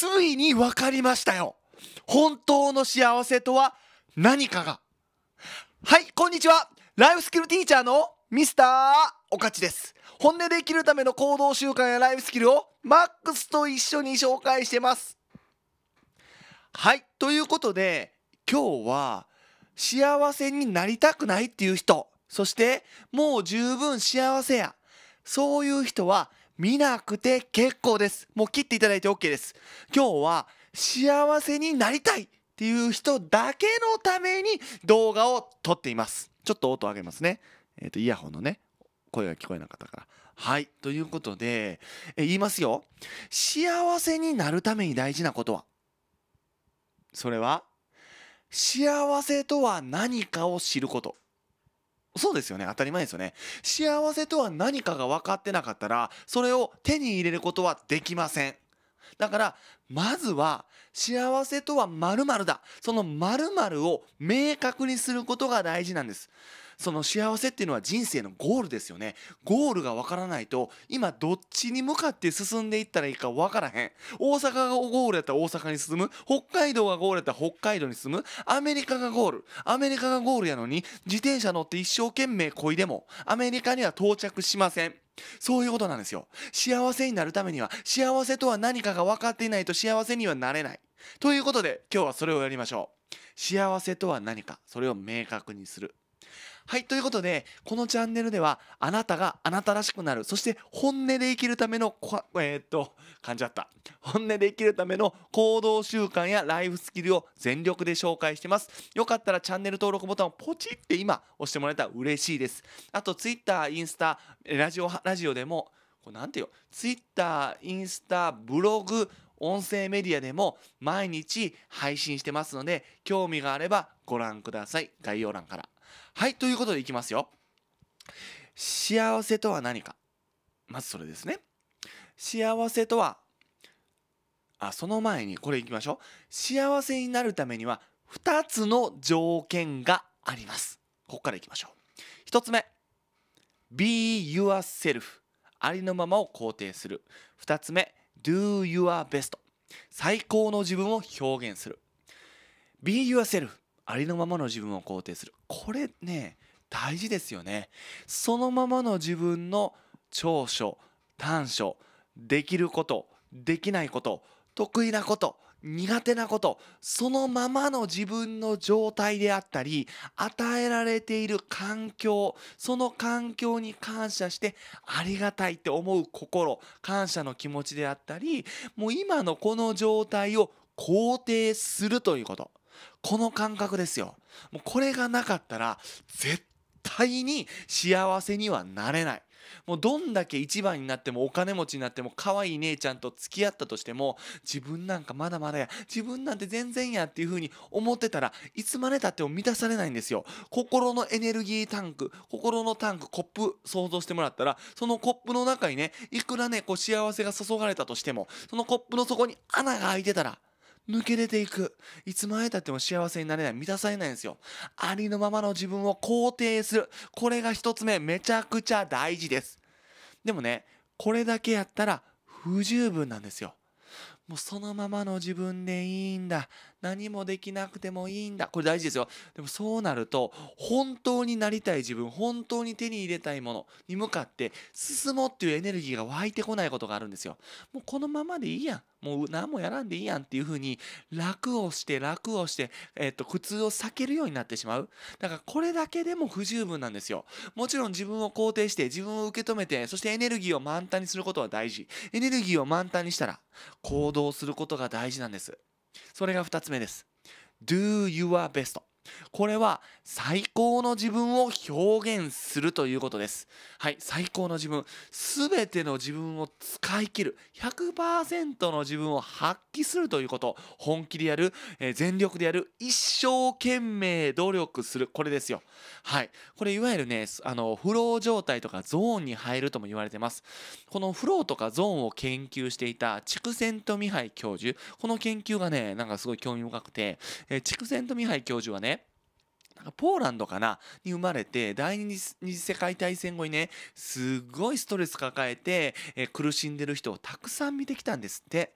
ついに分かりましたよ本当の幸せとは何かがはいこんにちはライフスキルティーチャーのミスターおかちです本音で生きるための行動習慣やライフスキルをマックスと一緒に紹介してますはいということで今日は幸せになりたくないっていう人そしてもう十分幸せやそういう人は見なくて結構です。もう切っていただいて OK です。今日は幸せになりたいっていう人だけのために動画を撮っています。ちょっと音を上げますね。えっ、ー、と、イヤホンのね、声が聞こえなかったから。はい。ということで、え言いますよ。幸せになるために大事なことは、それは、幸せとは何かを知ること。そうですよね。当たり前ですよね。幸せとは何かが分かってなかったら、それを手に入れることはできません。だから、まずは、幸せとは〇〇だ。その〇〇を明確にすることが大事なんです。その幸せっていうのは人生のゴールですよねゴールがわからないと今どっちに向かって進んでいったらいいかわからへん大阪がゴールやったら大阪に進む北海道がゴールやったら北海道に進むアメリカがゴールアメリカがゴールやのに自転車乗って一生懸命こいでもアメリカには到着しませんそういうことなんですよ。幸せになるためには、幸せとは何かが分かっていないと幸せにはなれない。ということで、今日はそれをやりましょう。幸せとは何か、それを明確にする。はい、ということで、このチャンネルでは、あなたがあなたらしくなる、そして本音で生きるための、えー、っと、感じゃった。本音で生きるための行動習慣やライフスキルを全力で紹介してます。よかったらチャンネル登録ボタンをポチって今押してもらえたら嬉しいです。あと、Twitter、インスタ、ラジオ、ラジオでも、これなんてよ、Twitter、インスタ、ブログ、音声メディアでも毎日配信してますので、興味があればご覧ください。概要欄から。はいということでいきますよ幸せとは何かまずそれですね幸せとはあその前にこれいきましょう幸せになるためには2つの条件がありますここからいきましょう1つ目 be yourself ありのままを肯定する2つ目 do your best 最高の自分を表現する be yourself ありのままの自分を肯定するこれね大事ですよねそのままの自分の長所短所できることできないこと得意なこと苦手なことそのままの自分の状態であったり与えられている環境その環境に感謝してありがたいって思う心感謝の気持ちであったりもう今のこの状態を肯定するということこの感覚ですよもうこれがなかったら絶対に幸せにはなれないもうどんだけ一番になってもお金持ちになっても可愛い姉ちゃんと付き合ったとしても自分なんかまだまだや自分なんて全然やっていう風に思ってたらいつまでたっても満たされないんですよ心のエネルギータンク心のタンクコップ想像してもらったらそのコップの中にねいくらねこう幸せが注がれたとしてもそのコップの底に穴が開いてたら抜け出ていく。いつまでたっても幸せになれない。満たされないんですよ。ありのままの自分を肯定する。これが一つ目、めちゃくちゃ大事です。でもね、これだけやったら不十分なんですよ。もうそのままの自分でいいんだ。何もできなくてもいいんだ。これ大事ですよ。でもそうなると、本当になりたい自分、本当に手に入れたいものに向かって進もうっていうエネルギーが湧いてこないことがあるんですよ。もうこのままでいいやん。もう何もやらんでいいやんっていう風に楽をして楽をして、えっと、苦痛を避けるようになってしまう。だからこれだけでも不十分なんですよ。もちろん自分を肯定して自分を受け止めて、そしてエネルギーを満タンにすることは大事。エネルギーを満タンにしたら行動することが大事なんです。それが二つ目です。Do your best. これは最高の自分を表現するということです。はい、最高の自分。すべての自分を使い切る。100%の自分を発揮するということ。本気でやる、えー、全力でやる、一生懸命努力する。これですよ。はい。これいわゆるね、あの、フロー状態とかゾーンに入るとも言われてます。このフローとかゾーンを研究していた筑前とミハイ教授。この研究がね、なんかすごい興味深くて、え筑前とミハイ教授はね、ポーランドかなに生まれて第二次世界大戦後にねすごいストレス抱えて、え苦しんでる人をたくさん見てきたんですって。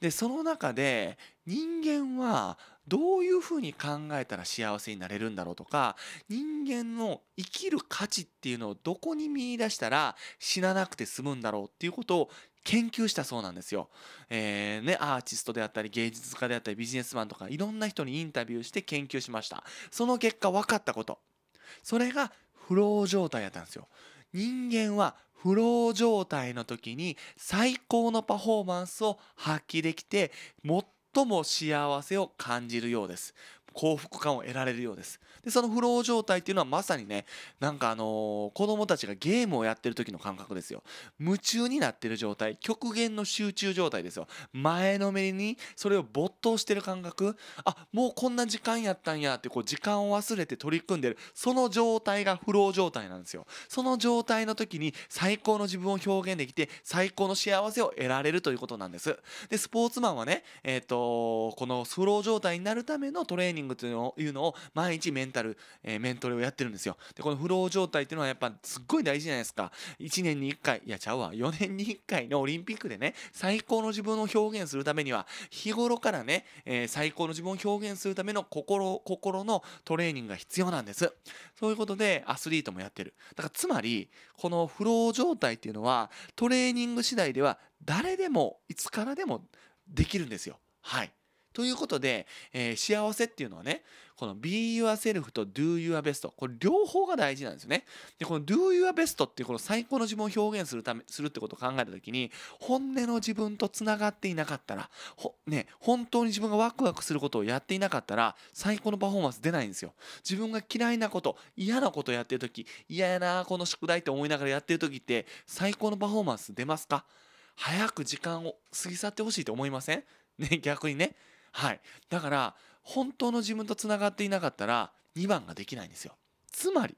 でその中で人間はどういうふうに考えたら幸せになれるんだろうとか人間の生きる価値っていうのをどこに見出したら死ななくて済むんだろうっていうことを研究したそうなんですよ、えーね、アーティストであったり芸術家であったりビジネスマンとかいろんな人にインタビューして研究しましたその結果分かったことそれがフロー状態やったんですよ人間はフロー状態の時に最高のパフォーマンスを発揮できて最最も幸せを感じるようです幸福感を得られるようですでそのフロー状態っていうのはまさにねなんかあのー、子供たちがゲームをやってる時の感覚ですよ夢中になってる状態極限の集中状態ですよ前のめりにそれを没頭してる感覚あもうこんな時間やったんやってこう時間を忘れて取り組んでるその状態がフロー状態なんですよその状態の時に最高の自分を表現できて最高の幸せを得られるということなんですでスポーツマンはねえっ、ー、とこのフロー状態になるためのトレーニングングというのを毎日メンタル、えー、メントレをやってるんですよ。で、このフロー状態っていうのはやっぱすっごい大事じゃないですか。1年に1回、いやちゃうわ、4年に1回のオリンピックでね、最高の自分を表現するためには、日頃からね、えー、最高の自分を表現するための心、心のトレーニングが必要なんです。そういうことでアスリートもやってる。だからつまり、このフロー状態っていうのは、トレーニング次第では誰でも、いつからでもできるんですよ。はい。ということで、えー、幸せっていうのはね、この be yourself と do your best。これ両方が大事なんですよね。で、この do your best っていうこの最高の自分を表現するため、するってことを考えたときに、本音の自分と繋がっていなかったら、ね、本当に自分がワクワクすることをやっていなかったら、最高のパフォーマンス出ないんですよ。自分が嫌いなこと、嫌なことやってるとき、嫌やな、この宿題って思いながらやってるときって、最高のパフォーマンス出ますか早く時間を過ぎ去ってほしいと思いませんね、逆にね。はい。だから、本当の自分とつながっていなかったら、2番ができないんですよ。つまり、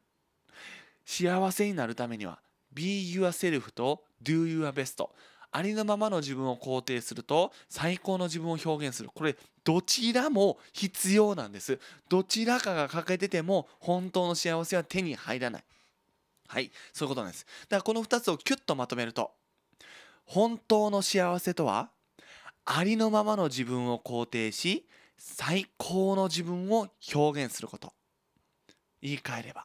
幸せになるためには、be yourself と do your best。ありのままの自分を肯定すると最高の自分を表現するこれどちらも必要なんですどちらかが欠けてても本当の幸せは手に入らないはいそういうことなんですだからこの2つをキュッとまとめると本当の幸せとはありのままの自分を肯定し最高の自分を表現すること言い換えれば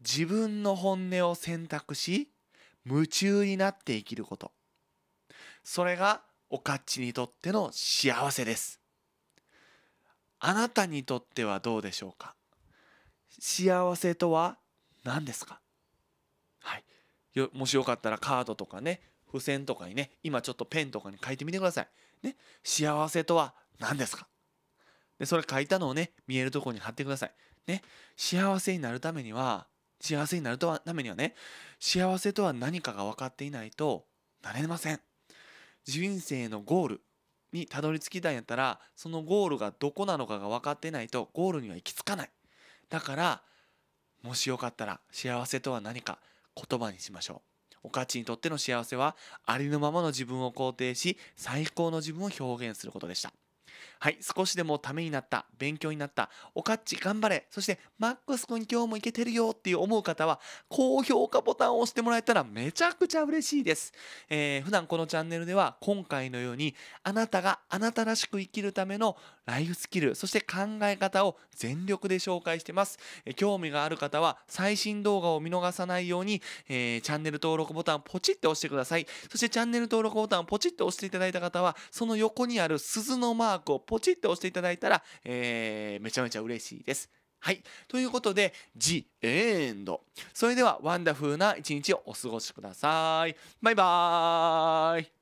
自分の本音を選択し夢中になって生きることそれがおかっちにとっての幸せですあなたにとってはどうでしょうか幸せとは何ですかはいもしよかったらカードとかね付箋とかにね今ちょっとペンとかに書いてみてください。ね、幸せとは何ですかでそれ書いたのをね見えるとこに貼ってください。ね、幸せになるためには幸せになるためにはね幸せとは何かが分かっていないとなれません。人生のゴールにたどり着きたいんやったらそのゴールがどこなのかが分かってないとゴールには行き着かない。だからもしよかったら幸せとは何か言葉にしましょう。おかちにとっての幸せはありのままの自分を肯定し最高の自分を表現することでしたはい少しでもためになった勉強になったおかっち頑張れそしてマックス君今日もいけてるよっていう思う方は高評価ボタンを押してもらえたらめちゃくちゃ嬉しいです、えー、普段このチャンネルでは今回のようにあなたがあなたらしく生きるためのライフスキル、そして考え方を全力で紹介してます。え興味がある方は最新動画を見逃さないように、えー、チャンネル登録ボタンポチって押してください。そしてチャンネル登録ボタンポチッて押していただいた方は、その横にある鈴のマークをポチって押していただいたら、えー、めちゃめちゃ嬉しいです。はい。ということで、ジ・エンド。それでは、ワンダフルな一日をお過ごしください。バイバーイ。